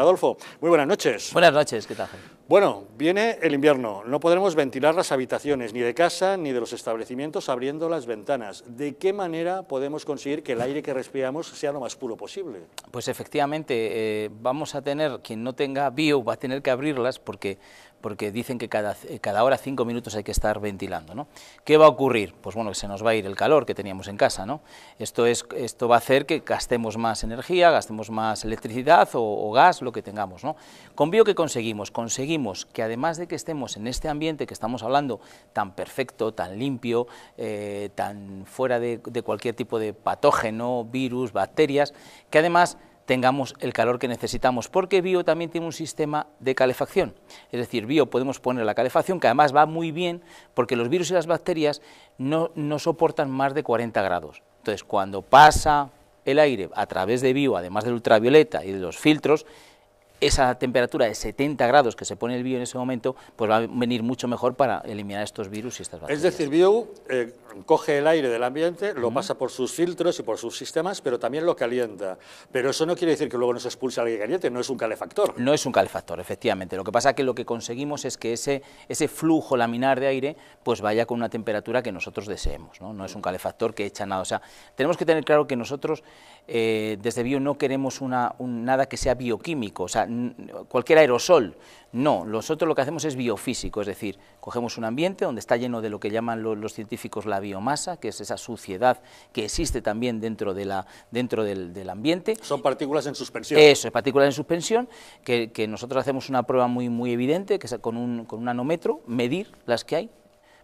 Adolfo, muy buenas noches. Buenas noches, ¿qué tal? Bueno, viene el invierno. No podremos ventilar las habitaciones, ni de casa, ni de los establecimientos, abriendo las ventanas. ¿De qué manera podemos conseguir que el aire que respiramos sea lo más puro posible? Pues efectivamente, eh, vamos a tener, quien no tenga bio va a tener que abrirlas porque porque dicen que cada, eh, cada hora cinco minutos hay que estar ventilando. ¿no? ¿Qué va a ocurrir? Pues bueno, que se nos va a ir el calor que teníamos en casa. ¿no? Esto, es, esto va a hacer que gastemos más energía, gastemos más electricidad o, gas, lo que tengamos. ¿no? Con que conseguimos? Conseguimos que además de que estemos en este ambiente que estamos hablando tan perfecto, tan limpio, eh, tan fuera de cualquier tipo de patógeno, virus, bacterias, que además tengamos el calor que necesitamos, porque Bio también tiene un sistema de calefacción, es decir, Bio podemos poner la calefacción, que además va muy bien, porque los virus y las bacterias no, no soportan más de 40 grados, entonces cuando pasa el aire a través de Bio, además del ultravioleta y de los filtros, esa temperatura de 70 grados que se pone el bio en ese momento, pues va a venir mucho mejor para eliminar estos virus y estas bacterias. Es decir, bio eh, coge el aire del ambiente, lo pasa por sus filtros y por sus sistemas, pero también lo calienta. Pero eso no quiere decir que luego nos expulse al aire caliente, no es un calefactor. No es un calefactor, efectivamente. Lo que pasa es que lo que conseguimos es que ese, ese flujo laminar de aire pues vaya con una temperatura que nosotros deseemos, no, no es un calefactor que echa nada. O sea, tenemos que tener claro que nosotros eh, desde bio no queremos una, nada que sea bioquímico, o sea, cualquier aerosol. No, nosotros lo que hacemos es biofísico, es decir, cogemos un ambiente donde está lleno de lo que llaman los, científicos la biomasa, que es esa suciedad que existe también dentro, de la, dentro del, ambiente. Son partículas en suspensión. Eso, es partículas en suspensión, que, nosotros hacemos una prueba muy, muy evidente, que es con un, con un, medir las que hay,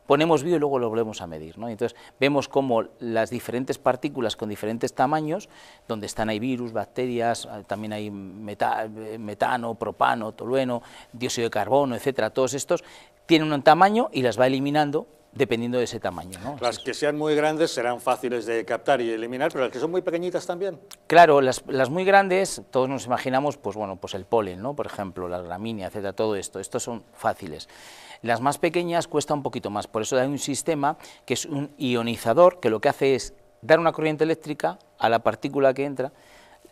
ponemos bio y luego lo volvemos a medir. Entonces vemos cómo las diferentes partículas con diferentes tamaños, donde están hay virus, bacterias, eh, también hay eh, metano, propano, tolueno, dióxido de carbono, etcétera, todos estos, tienen un tamaño y las va eliminando dependiendo de ese tamaño. Las que sean muy grandes serán fáciles de captar y eliminar, pero las que son muy pequeñitas también. Claro, las, muy grandes, todos nos imaginamos, pues bueno, pues el polen, ¿no? por ejemplo, la gramínea, etcétera, todo esto, estos son fáciles. Las más pequeñas cuesta un poquito más, por eso hay un sistema que es un ionizador, que lo que hace es dar una corriente eléctrica a la partícula que entra,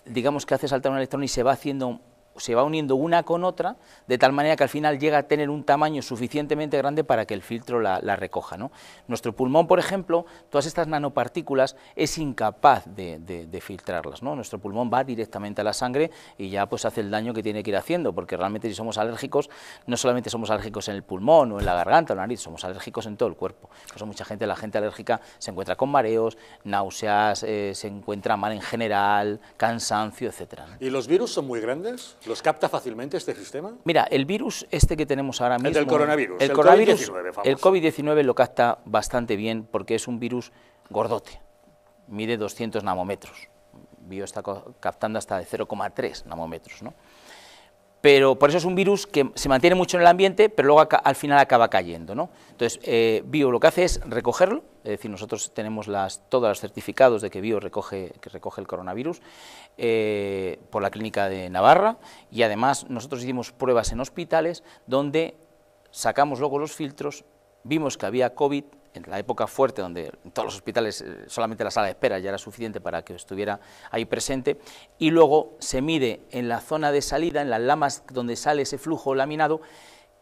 digamos que hace saltar un electrón y se va haciendo se va uniendo una con otra, de tal manera que al final llega a tener un tamaño suficientemente grande para que el filtro la, recoja. ¿no? Nuestro pulmón, por ejemplo, todas estas nanopartículas es incapaz de, filtrarlas. ¿no? Nuestro pulmón va directamente a la sangre y ya pues hace el daño que tiene que ir haciendo, porque realmente si somos alérgicos, no solamente somos alérgicos en el pulmón o en la garganta o la nariz, somos alérgicos en todo el cuerpo. Por mucha gente, la gente alérgica se encuentra con mareos, náuseas, eh, se encuentra mal en general, cansancio, etc. ¿Y los virus son muy grandes? ¿Los capta fácilmente este sistema? Mira, el virus este que tenemos ahora mismo... El del coronavirus, el, el COVID-19. El COVID-19 lo capta bastante bien porque es un virus gordote, mide 200 nanómetros. Bio está captando hasta de 0,3 nanómetros, ¿no? pero por eso es un virus que se mantiene mucho en el ambiente, pero luego al final acaba cayendo. ¿no? Entonces, eh, Bio lo que hace es recogerlo, es decir, nosotros tenemos las, todos los certificados de que Bio recoge, el coronavirus eh, por la clínica de Navarra y además nosotros hicimos pruebas en hospitales donde sacamos luego los filtros, vimos que había COVID en la época fuerte, donde en todos los hospitales eh, solamente la sala de espera ya era suficiente para que estuviera ahí presente, y luego se mide en la zona de salida, en las lamas donde sale ese flujo laminado,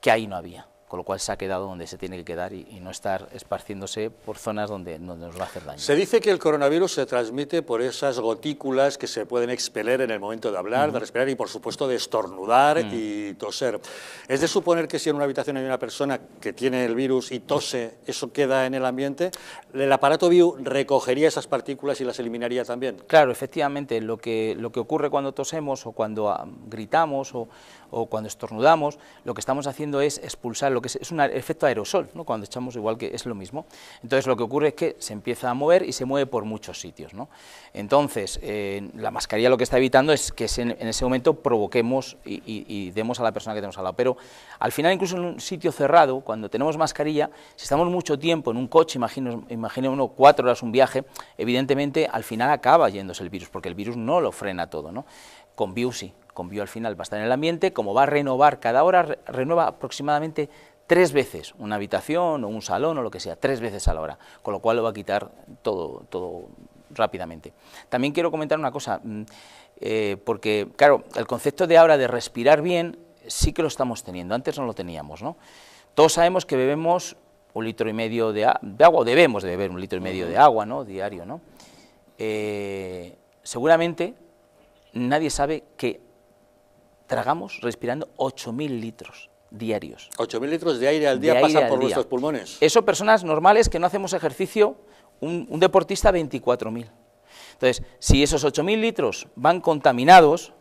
que ahí no había con lo cual se ha quedado donde se tiene que quedar y, no estar esparciéndose por zonas donde, nos va a hacer daño. Se dice que el coronavirus se transmite por esas gotículas que se pueden expeler en el momento de hablar, de respirar y por supuesto de estornudar mm. y toser. ¿Es de suponer que si en una habitación hay una persona que tiene el virus y tose, eso queda en el ambiente? ¿El aparato bio recogería esas partículas y las eliminaría también? Claro, efectivamente, lo que, lo que ocurre cuando tosemos o cuando ah, gritamos o, o cuando estornudamos, lo que estamos haciendo es expulsar lo que es, un efecto aerosol, ¿no? cuando echamos igual que es lo mismo. Entonces lo que ocurre es que se empieza a mover y se mueve por muchos sitios. Entonces eh, la mascarilla lo que está evitando es que en, ese momento provoquemos y, demos a la persona que tenemos al lado. Pero al final incluso en un sitio cerrado, cuando tenemos mascarilla, si estamos mucho tiempo en un coche, imagino, uno cuatro horas un viaje, evidentemente al final acaba yéndose el virus, porque el virus no lo frena todo. ¿no? Con view sí, View al final va a estar en el ambiente, como va a renovar cada hora, renueva aproximadamente tres veces una habitación o un salón o lo que sea, tres veces a la hora, con lo cual lo va a quitar todo, todo rápidamente. También quiero comentar una cosa, mm, eh, porque claro, el concepto de ahora de respirar bien sí que lo estamos teniendo, antes no lo teníamos, ¿no? Todos sabemos que bebemos un litro y medio de, agua, debemos de beber un litro y medio de agua, ¿no?, diario, ¿no? Eh, seguramente nadie sabe que tragamos respirando 8.000 litros diarios. 8.000 litros de aire al día pasan por nuestros pulmones. Eso personas normales que no hacemos ejercicio, un, deportista 24.000. Entonces, si esos 8.000 litros van contaminados,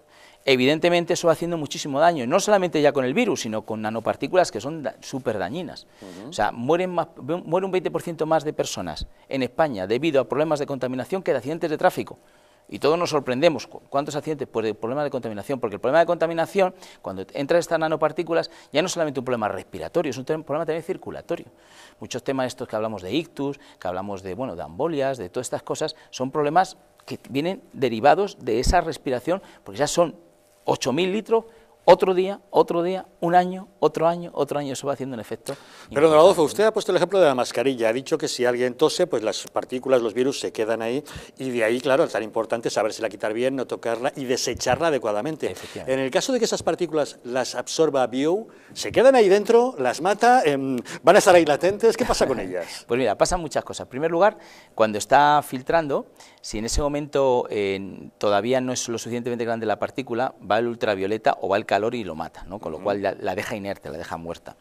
evidentemente eso va haciendo muchísimo daño, no solamente ya con el virus, sino con nanopartículas que son súper dañinas. O sea, mueren más, muere un 20% más de personas en España debido a problemas de contaminación que de accidentes de tráfico. Y todos nos sorprendemos. ¿Cuántos accidentes? Pues el problema de contaminación, porque el problema de contaminación, cuando entran estas nanopartículas, ya no es solamente un problema respiratorio, es un problema también circulatorio. Muchos temas estos que hablamos de ictus, que hablamos de, bueno, de ambolias, de todas estas cosas, son problemas que vienen derivados de esa respiración, porque ya son 8.000 litros otro día, otro día, un año, otro año, otro año, eso va haciendo un efecto. Pero, don Adolfo, usted ha puesto el ejemplo de la mascarilla, ha dicho que si alguien tose, pues las partículas, los virus se quedan ahí, y de ahí, claro, es tan importante la quitar bien, no tocarla y desecharla adecuadamente. En el caso de que esas partículas las absorba Bio, se quedan ahí dentro, las mata, em, van a estar ahí latentes, ¿qué pasa con ellas? pues mira, pasan muchas cosas. En primer lugar, cuando está filtrando, si en ese momento eh, todavía no es lo suficientemente grande la partícula, va el ultravioleta o va el calor y lo mata, ¿no? con lo cual la, deja inerte, la deja muerta.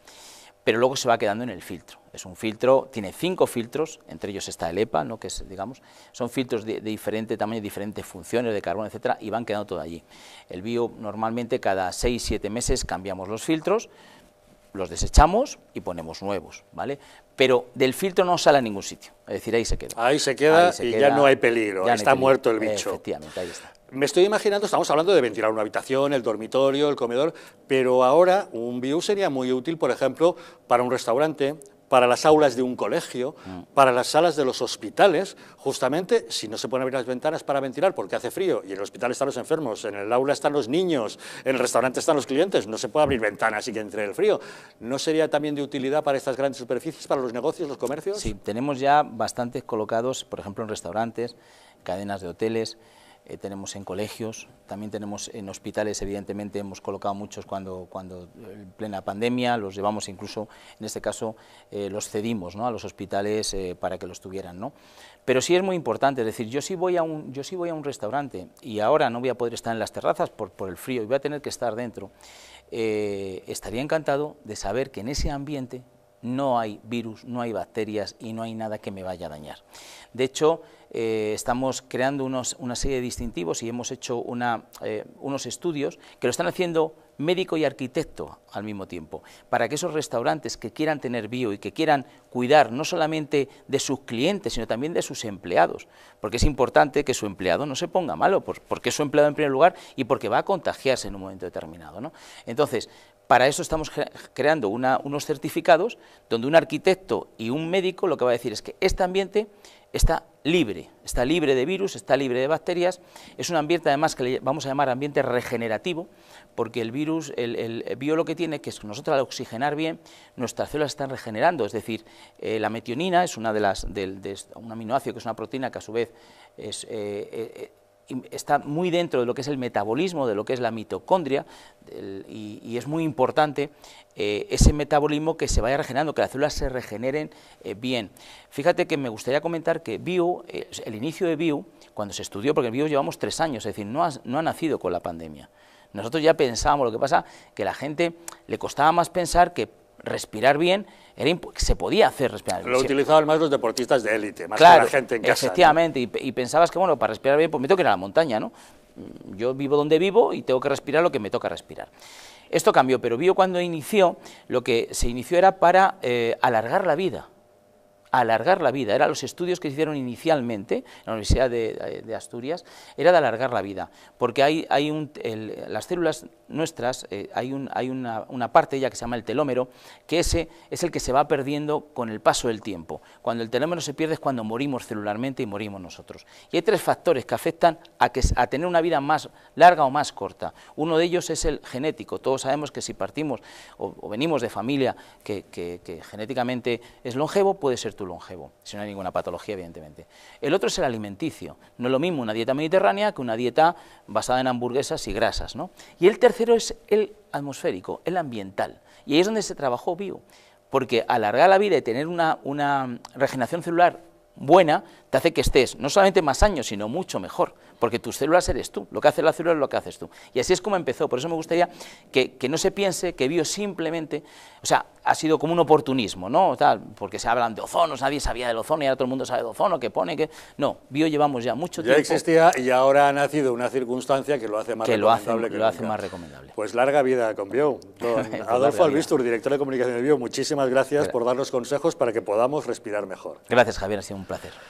Pero luego se va quedando en el filtro. Es un filtro, tiene cinco filtros, entre ellos está el EPA, ¿no? que es, digamos, son filtros de, diferente tamaño, diferentes funciones de carbón, etcétera, y van quedando todo allí. El bio normalmente cada seis, siete meses cambiamos los filtros, los desechamos y ponemos nuevos, ¿vale? pero del filtro no sale a ningún sitio. Es decir, ahí se queda. Ahí se queda y ya no hay peligro, ya está muerto el bicho. Efectivamente, ahí está. Me estoy imaginando, estamos hablando de ventilar una habitación, el dormitorio, el comedor, pero ahora un view sería muy útil, por ejemplo, para un restaurante, para las aulas de un colegio, mm. para las salas de los hospitales, justamente si no se pueden abrir las ventanas para ventilar porque hace frío y en el hospital están los enfermos, en el aula están los niños, en el restaurante están los clientes, no se puede abrir ventanas y que entre el frío. ¿No sería también de utilidad para estas grandes superficies, para los negocios, los comercios? Sí, tenemos ya bastantes colocados, por ejemplo, en restaurantes, cadenas de hoteles, eh, tenemos en colegios, también tenemos en hospitales, evidentemente hemos colocado muchos cuando, cuando en eh, plena pandemia, los llevamos incluso, en este caso, eh, los cedimos a los hospitales para que los tuvieran. Pero sí es muy importante, es decir, yo si voy a un, yo voy a un restaurante y ahora no voy a poder estar en las terrazas por, por el frío y voy a tener que estar dentro, estaría encantado de saber que en ese ambiente no hay virus, no hay bacterias y no hay nada que me vaya a dañar. De hecho, eh, estamos creando una serie de distintivos y hemos hecho una, eh, unos estudios que lo están haciendo médico y arquitecto al mismo tiempo, para que esos restaurantes que quieran tener bio y que quieran cuidar no solamente de sus clientes, sino también de sus empleados, porque es importante que su empleado no se ponga malo, porque es su empleado en primer lugar y porque va a contagiarse en un momento determinado. Entonces, para eso estamos creando unos certificados donde un arquitecto y un médico lo que va a decir es que este ambiente está libre, está libre de virus, está libre de bacterias, es un ambiente además que le vamos a llamar ambiente regenerativo, porque el virus, el, el bio lo que tiene que es nosotros al oxigenar bien, nuestras células están regenerando, es decir, eh, la metionina es una de las, de, un aminoácido que es una proteína que a su vez es... Eh, eh, está muy dentro de lo que es el metabolismo, de lo que es la mitocondria, y, es muy importante eh, ese metabolismo que se vaya regenerando, que las células se regeneren eh, bien. Fíjate que me gustaría comentar que Bio, eh, el inicio de Bio, cuando se estudió, porque en Bio llevamos tres años, es decir, no, no ha nacido con la pandemia. Nosotros ya pensábamos, lo que pasa, que la gente le costaba más pensar que respirar bien, era se podía hacer respirar bien. Lo utilizaban más los deportistas de élite, más la gente en casa. Efectivamente, y, pensabas que, bueno, para respirar bien, pues me tengo que ir a la montaña, ¿no? Mm, yo vivo donde vivo y tengo que respirar lo que me toca respirar. Esto cambió, pero vio cuando inició, lo que se inició era para eh, alargar la vida alargar la vida, eran los estudios que se hicieron inicialmente en la Universidad de, Asturias, era de alargar la vida, porque hay, hay un, las células nuestras, eh, hay, un, hay una, una, parte ya que se llama el telómero, que ese es el que se va perdiendo con el paso del tiempo. Cuando el telómero se pierde es cuando morimos celularmente y morimos nosotros. Y hay tres factores que afectan a, que, a tener una vida más larga o más corta. Uno de ellos es el genético. Todos sabemos que si partimos o, venimos de familia que, que genéticamente es longevo, puede ser tu longevo, si no hay ninguna patología, evidentemente. El otro es el alimenticio. No es lo mismo una dieta mediterránea que una dieta basada en hamburguesas y grasas. ¿no? Y el tercero es el atmosférico, el ambiental. Y ahí es donde se trabajó bio, porque alargar la vida y tener una regeneración celular buena te hace que estés no solamente más años, sino mucho mejor, porque tus células eres tú, lo que hace la célula es lo que haces tú. Y así es como empezó, por eso me gustaría que, que no se piense que bio simplemente, o sea, ha sido como un oportunismo, ¿no? Tal, porque se hablan de ozonos, nadie sabía del ozono y ahora todo el mundo sabe de ozono, que pone, que... No, bio llevamos ya mucho tiempo. Ya existía y ahora ha nacido una circunstancia que lo hace más recomendable. que lo hace más recomendable. Pues larga vida con bio. Pues Adolfo Albistur, director de comunicación de bio, muchísimas gracias por darnos consejos para que podamos respirar mejor. Gracias Javier, ha sido un placer.